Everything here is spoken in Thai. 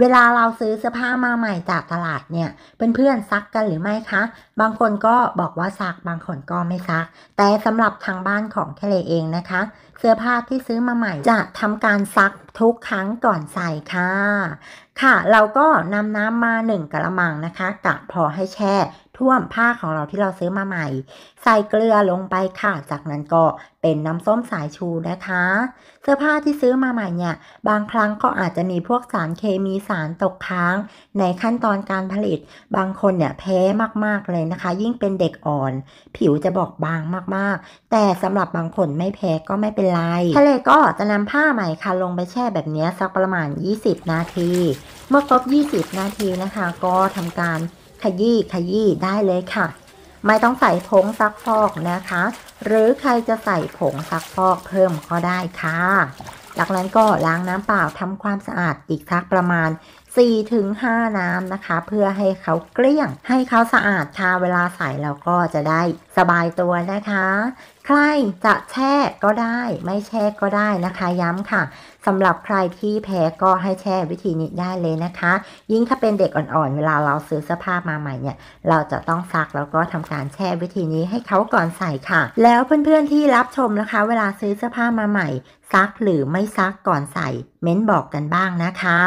เวลาเราซื้อเสื้อผ้ามาใหม่จากตลาดเนี่ยเพื่อนๆซักกันหรือไม่คะ บางคนก็บอกว่าซักบางคนก็ไม่ซัก แต่สำหรับทางบ้านของแคเลเองนะคะ เสื้อผ้าที่ซื้อมาใหม่จะทำการซักทุกครั้งก่อนใส่ค่ะ ค่ะเราก็นำน้ำมา 1กระมังนะคะกะพอให้แช่ท่วมผ้าของเราที่เราซื้อมาใหม่ ใส่เกลือลงไปค่ะ จากนั้นก็เป็นน้ำส้มสายชูนะคะ เสื้อผ้าที่ซื้อมาใหม่เนี่ยบางครั้งก็อาจจะมีพวกสารเคมีสารตกค้างในขั้นตอนการผลิต บางคนเนี่ยแพ้มากๆเลยนะคะ ยิ่งเป็นเด็กอ่อน ผิวจะบอกบางมากๆ แต่สำหรับบางคนไม่แพ้ก็ไม่เป็นไรทะเลก็จะนำผ้าใหม่ค่ะลงไปแช่แบบนี้สักประมาณ 20 นาที เมื่อครบ 20 นาทีนะคะก็ทำการขยี้ขยี้ได้เลยค่ะ ไม่ต้องใส่ผงซักฟอกนะคะ หรือใครจะใส่ผงซักฟอกเพิ่มก็ได้ค่ะจากนั้นก็ล้างน้ำเปล่าทำความสะอาดอีกสักประมาณ4-5ถึงน้ำนะคะ เพื่อให้เขาเกลี้ยง ให้เขาสะอาดทาเวลาใส่แล้วก็จะได้สบายตัวนะคะ ใครจะแช่ก็ได้ ไม่แช่ก็ได้นะคะ ย้ำค่ะสำหรับใครที่แพ้ก็ให้แช่วิธีนี้ได้เลยนะคะ ยิ่งถ้าเป็นเด็กอ่อนๆเวลาเราซื้อเสื้อผ้ามาใหม่เนี่ย เราจะต้องซักแล้วก็ทำการแช่วิธีนี้ให้เขาก่อนใส่ค่ะ แล้วเพื่อนๆที่รับชมนะคะ เวลาซื้อเสื้อผ้ามาใหม่ ซักหรือไม่ซักก่อนใส่ เม้นบอกกันบ้างนะคะ